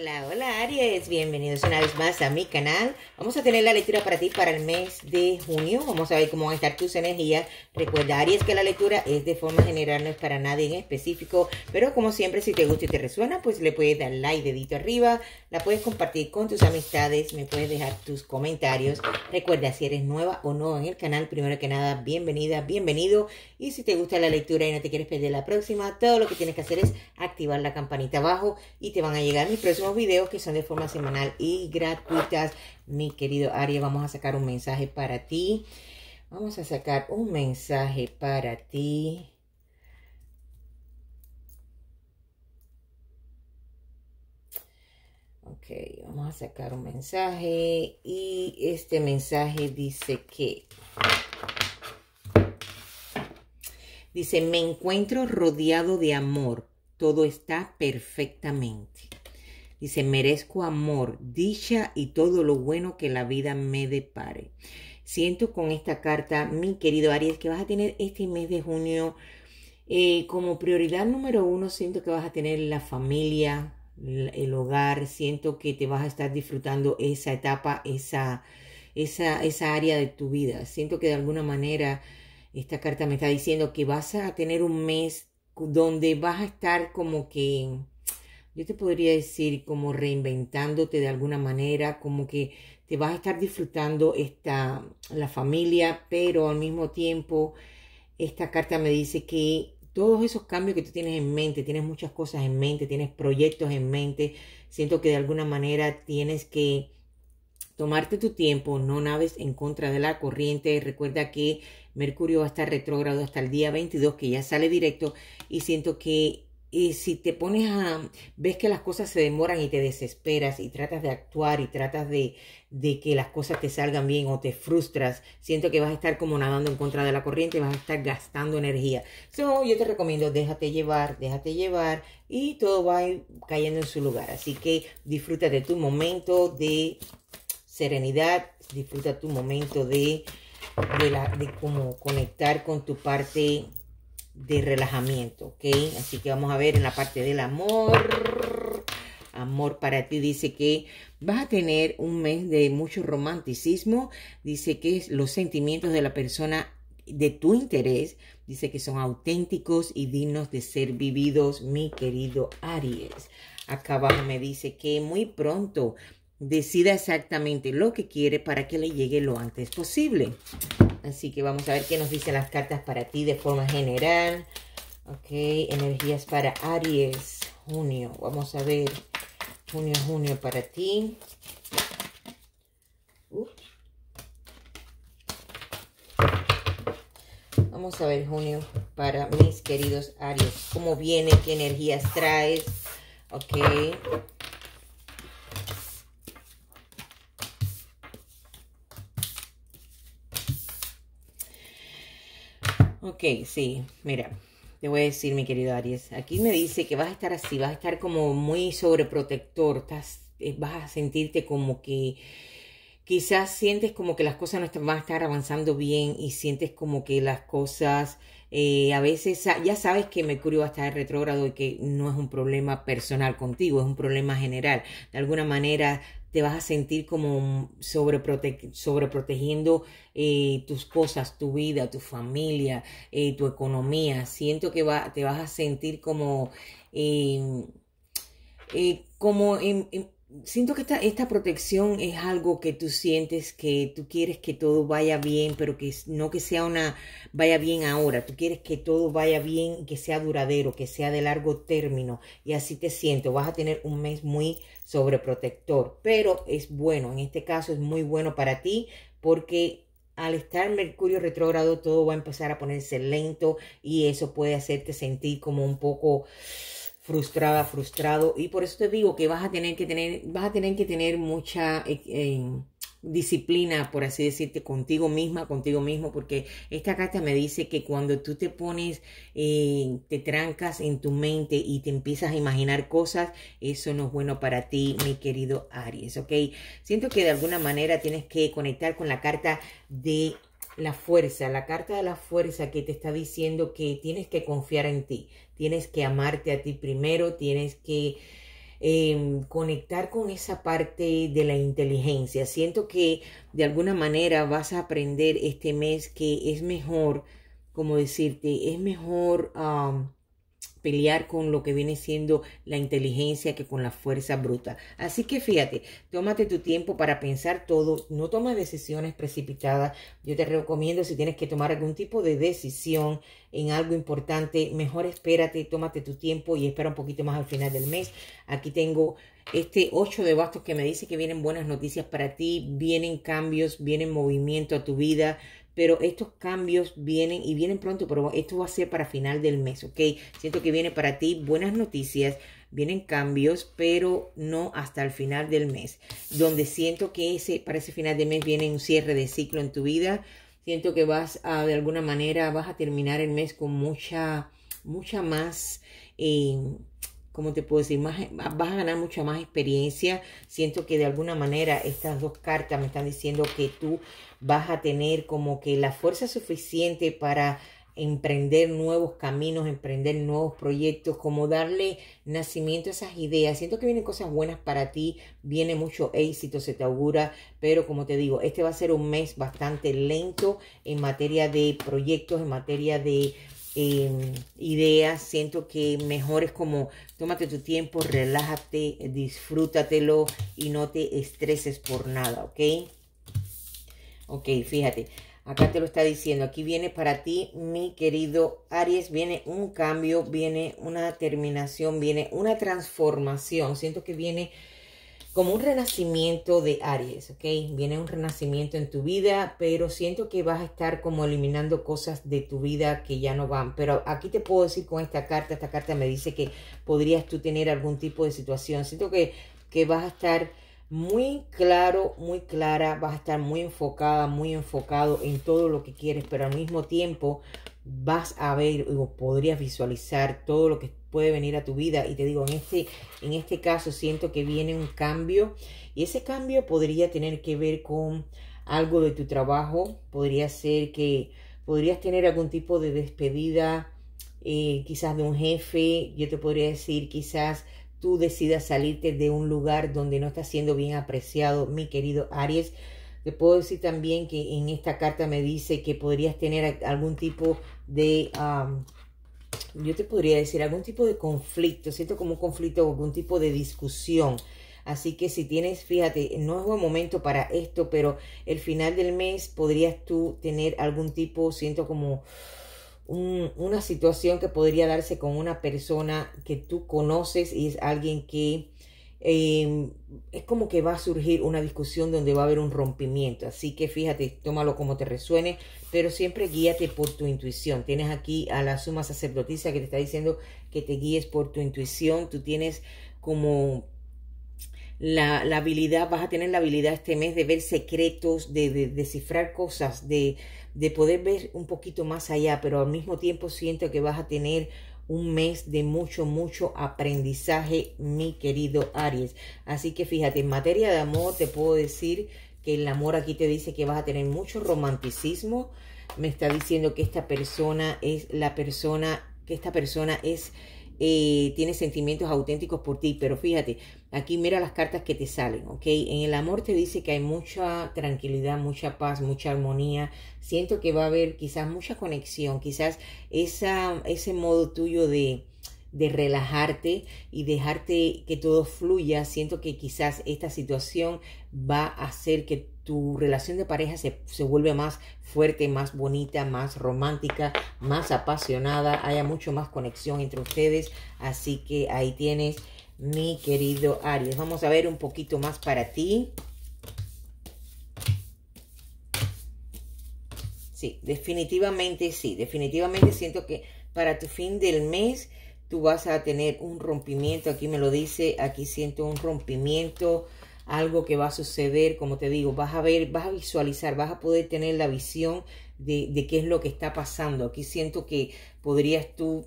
Hola, hola Aries, bienvenidos una vez más a mi canal. Vamos a tener la lectura para ti para el mes de junio. Vamos a ver cómo van a estar tus energías. Recuerda Aries que la lectura es de forma general, no es para nadie en específico. Pero como siempre, si te gusta y te resuena, pues le puedes dar like, dedito arriba. La puedes compartir con tus amistades, me puedes dejar tus comentarios. Recuerda, si eres nueva o no en el canal, primero que nada, bienvenida, bienvenido. Y si te gusta la lectura y no te quieres perder la próxima, todo lo que tienes que hacer es activar la campanita abajo y te van a llegar mis próximos vídeos videos que son de forma semanal y gratuitas. Mi querido Aries, vamos a sacar un mensaje para ti. Vamos a sacar un mensaje para ti. Ok, vamos a sacar un mensaje y este mensaje dice que... Dice, me encuentro rodeado de amor, todo está perfectamente. Dice, merezco amor, dicha y todo lo bueno que la vida me depare. Siento con esta carta, mi querido Aries, que vas a tener este mes de junio eh, como prioridad número uno. Siento que vas a tener la familia, el hogar. Siento que te vas a estar disfrutando esa etapa, esa, esa, esa área de tu vida. Siento que de alguna manera esta carta me está diciendo que vas a tener un mes donde vas a estar como que yo te podría decir como reinventándote de alguna manera, como que te vas a estar disfrutando esta, la familia, pero al mismo tiempo esta carta me dice que todos esos cambios que tú tienes en mente, tienes muchas cosas en mente, tienes proyectos en mente, siento que de alguna manera tienes que tomarte tu tiempo, no naves en contra de la corriente, recuerda que Mercurio va a estar retrógrado hasta el día 22 que ya sale directo y siento que y si te pones a, ves que las cosas se demoran y te desesperas y tratas de actuar y tratas de, de que las cosas te salgan bien o te frustras, siento que vas a estar como nadando en contra de la corriente, vas a estar gastando energía. So, yo te recomiendo, déjate llevar, déjate llevar y todo va cayendo en su lugar. Así que disfruta de tu momento de serenidad, disfruta tu momento de, de, de como conectar con tu parte de relajamiento, ¿ok? Así que vamos a ver en la parte del amor. Amor para ti dice que vas a tener un mes de mucho romanticismo. Dice que los sentimientos de la persona de tu interés, dice que son auténticos y dignos de ser vividos, mi querido Aries. Acá abajo me dice que muy pronto decida exactamente lo que quiere para que le llegue lo antes posible. Así que vamos a ver qué nos dicen las cartas para ti de forma general. Ok, energías para Aries, junio. Vamos a ver, junio, junio para ti. Uh. Vamos a ver, junio, para mis queridos Aries. ¿Cómo viene? ¿Qué energías traes? Ok, Ok, sí, mira, te voy a decir, mi querido Aries, aquí me dice que vas a estar así, vas a estar como muy sobreprotector, eh, vas a sentirte como que quizás sientes como que las cosas no van a estar avanzando bien y sientes como que las cosas eh, a veces ya sabes que Mercurio va a estar retrógrado y que no es un problema personal contigo, es un problema general. De alguna manera te vas a sentir como sobreprotegiendo eh, tus cosas, tu vida, tu familia, eh, tu economía. Siento que va, te vas a sentir como, em, eh, como en, siento que esta, esta, protección es algo que tú sientes que tú quieres que todo vaya bien, pero que no que sea una vaya bien ahora, tú quieres que todo vaya bien, que sea duradero, que sea de largo término y así te siento, vas a tener un mes muy sobreprotector, pero es bueno, en este caso es muy bueno para ti porque al estar Mercurio retrógrado todo va a empezar a ponerse lento y eso puede hacerte sentir como un poco frustrada, frustrado. Y por eso te digo que vas a tener que tener, vas a tener que tener mucha eh, disciplina, por así decirte, contigo misma, contigo mismo, porque esta carta me dice que cuando tú te pones, eh, te trancas en tu mente y te empiezas a imaginar cosas, eso no es bueno para ti, mi querido Aries, ¿ok? Siento que de alguna manera tienes que conectar con la carta de la fuerza, la carta de la fuerza que te está diciendo que tienes que confiar en ti, tienes que amarte a ti primero, tienes que em, conectar con esa parte de la inteligencia. Siento que de alguna manera vas a aprender este mes que es mejor, como decirte, es mejor pelear con lo que viene siendo la inteligencia que con la fuerza bruta. Así que fíjate, tómate tu tiempo para pensar todo, no tomes decisiones precipitadas. Yo te recomiendo si tienes que tomar algún tipo de decisión en algo importante, mejor espérate, tómate tu tiempo y espera un poquito más al final del mes. Aquí tengo este 8 de bastos que me dice que vienen buenas noticias para ti, vienen cambios, vienen movimiento a tu vida pero estos cambios vienen y vienen pronto, pero esto va a ser para final del mes, ¿ok? Siento que viene para ti buenas noticias, vienen cambios, pero no hasta el final del mes, donde siento que ese, para ese final de mes viene un cierre de ciclo en tu vida, siento que vas a, de alguna manera, vas a terminar el mes con mucha, mucha más... Eh, como te puedo decir? Más, vas a ganar mucha más experiencia. Siento que de alguna manera estas dos cartas me están diciendo que tú vas a tener como que la fuerza suficiente para emprender nuevos caminos, emprender nuevos proyectos, como darle nacimiento a esas ideas. Siento que vienen cosas buenas para ti, viene mucho éxito, se te augura, pero como te digo, este va a ser un mes bastante lento en materia de proyectos, en materia de Em, ideas, siento que mejor es como tómate tu tiempo, relájate, disfrútatelo y no te estreses por nada, ¿ok? Ok, fíjate, acá te lo está diciendo, aquí viene para ti, mi querido Aries, viene un cambio, viene una terminación, viene una transformación, siento que viene como un renacimiento de Aries, ¿ok? Viene un renacimiento en tu vida, pero siento que vas a estar como eliminando cosas de tu vida que ya no van. Pero aquí te puedo decir con esta carta, esta carta me dice que podrías tú tener algún tipo de situación. Siento que, que vas a estar muy claro, muy clara, vas a estar muy enfocada, muy enfocado en todo lo que quieres, pero al mismo tiempo vas a ver o podrías visualizar todo lo que puede venir a tu vida. Y te digo, en este, en este caso siento que viene un cambio y ese cambio podría tener que ver con algo de tu trabajo, podría ser que podrías tener algún tipo de despedida, eh, quizás de un jefe, yo te podría decir quizás tú decidas salirte de un lugar donde no estás siendo bien apreciado, mi querido Aries. Te puedo decir también que en esta carta me dice que podrías tener algún tipo de yo te podría decir, algún tipo de conflicto, siento como un conflicto o algún tipo de discusión. Así que si tienes, fíjate, no es buen momento para esto, pero el final del mes podrías tú tener algún tipo, siento como una situación que podría darse con una persona que tú conoces y es alguien que Em, es como que va a surgir una discusión donde va a haber un rompimiento. Así que fíjate, tómalo como te resuene, pero siempre guíate por tu intuición. Tienes aquí a la suma sacerdotisa que te está diciendo que te guíes por tu intuición. Tú tienes como la, la habilidad, vas a tener la habilidad este mes de ver secretos, de, descifrar cosas, de, de poder ver un poquito más allá, pero al mismo tiempo siento que vas a tener un mes de mucho, mucho aprendizaje, mi querido Aries. Así que fíjate, en materia de amor te puedo decir que el amor aquí te dice que vas a tener mucho romanticismo. Me está diciendo que esta persona es la persona, que esta persona es, eh, tiene sentimientos auténticos por ti. Pero fíjate, Aquí mira las cartas que te salen, ¿ok? En el amor te dice que hay mucha tranquilidad, mucha paz, mucha armonía. Siento que va a haber quizás mucha conexión, quizás esa, ese modo tuyo de, de relajarte y dejarte que todo fluya. Siento que quizás esta situación va a hacer que tu relación de pareja se, se vuelve más fuerte, más bonita, más romántica, más apasionada, haya mucho más conexión entre ustedes. Así que ahí tienes mi querido Aries. Vamos a ver un poquito más para ti. Sí, definitivamente sí, definitivamente siento que para tu fin del mes tú vas a tener un rompimiento, aquí me lo dice, aquí siento un rompimiento, algo que va a suceder, como te digo, vas a ver, vas a visualizar, vas a poder tener la visión de, de qué es lo que está pasando. Aquí siento que podrías tú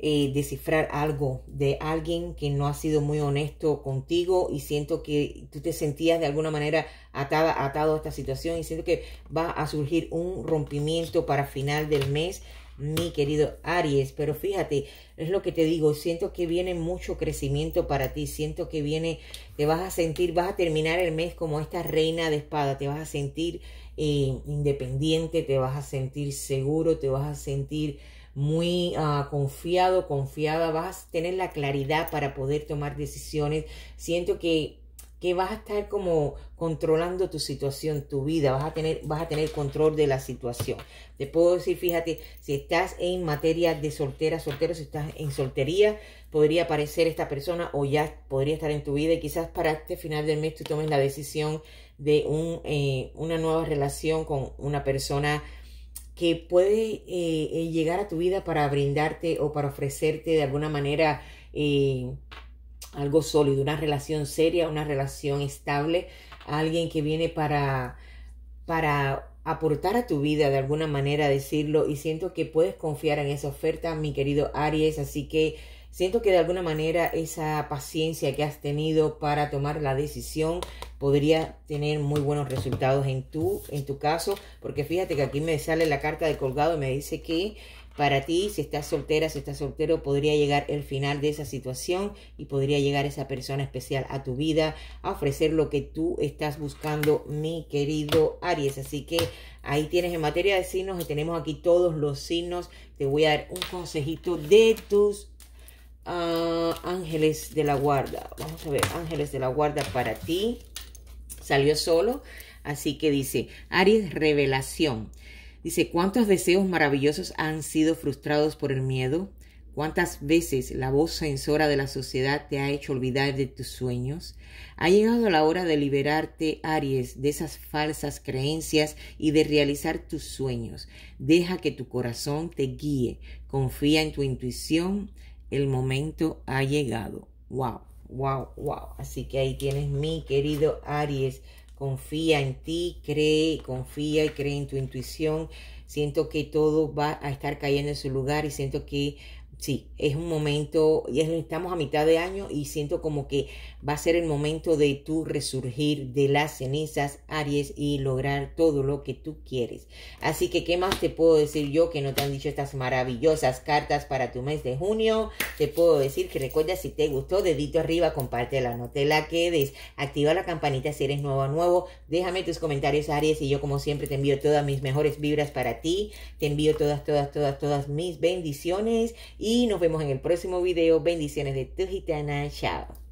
eh, descifrar algo de alguien que no ha sido muy honesto contigo y siento que tú te sentías de alguna manera atada, atado a esta situación y siento que va a surgir un rompimiento para final del mes, mi querido Aries. Pero fíjate, es lo que te digo, siento que viene mucho crecimiento para ti, siento que viene, te vas a sentir, vas a terminar el mes como esta reina de espada, te vas a sentir eh, independiente, te vas a sentir seguro, te vas a sentir muy ah, confiado, confiada, vas a tener la claridad para poder tomar decisiones. Siento que, que vas a estar como controlando tu situación, tu vida, vas a tener, control de la situación. Te puedo decir, fíjate, si estás en materia de soltera, soltero, si estás en soltería, podría aparecer esta persona o ya podría estar en tu vida y quizás para este final del mes tú tomes la decisión de un, eh, una nueva relación con una persona que puede eh, eh, llegar a tu vida para brindarte o para ofrecerte de alguna manera eh, algo sólido, una relación seria, una relación estable, alguien que viene para, para aportar a tu vida de alguna manera, decirlo, y siento que puedes confiar en esa oferta, mi querido Aries, así que Siento que de alguna manera esa paciencia que has tenido para tomar la decisión podría tener muy buenos resultados en tu, en tu caso, porque fíjate que aquí me sale la carta de colgado y me dice que para ti, si estás soltera, si estás soltero, podría llegar el final de esa situación y podría llegar esa persona especial a tu vida a ofrecer lo que tú estás buscando, mi querido Aries. Así que ahí tienes en materia de signos, tenemos aquí todos los signos. Te voy a dar un consejito de tus Ah, ángeles de la guarda. Vamos a ver, ángeles de la guarda para ti. Salió solo. Así que dice, Aries, revelación. Dice, ¿cuántos deseos maravillosos han sido frustrados por el miedo? ¿Cuántas veces la voz censora de la sociedad te ha hecho olvidar de tus sueños? Ha llegado la hora de liberarte, Aries, de esas falsas creencias y de realizar tus sueños. Deja que tu corazón te guíe. Confía en tu intuición el momento ha llegado. Wow, wow, wow. Así que ahí tienes mi querido Aries. Confía en ti, cree, confía y cree en tu intuición. Siento que todo va a estar cayendo en su lugar y siento que Sí, es un momento, ya estamos a mitad de año y siento como que va a ser el momento de tu resurgir de las cenizas, Aries, y lograr todo lo que tú quieres. Así que, ¿qué más te puedo decir yo que no te han dicho estas maravillosas cartas para tu mes de junio? Te puedo decir que recuerda, si te gustó, dedito arriba, compártela, no te la quedes. Activa la campanita si eres nuevo a nuevo. Déjame tus comentarios, Aries, y yo como siempre te envío todas mis mejores vibras para ti. Te envío todas, todas, todas, todas mis bendiciones. Y y nos vemos en el próximo video. Bendiciones de tu gitana. Chao.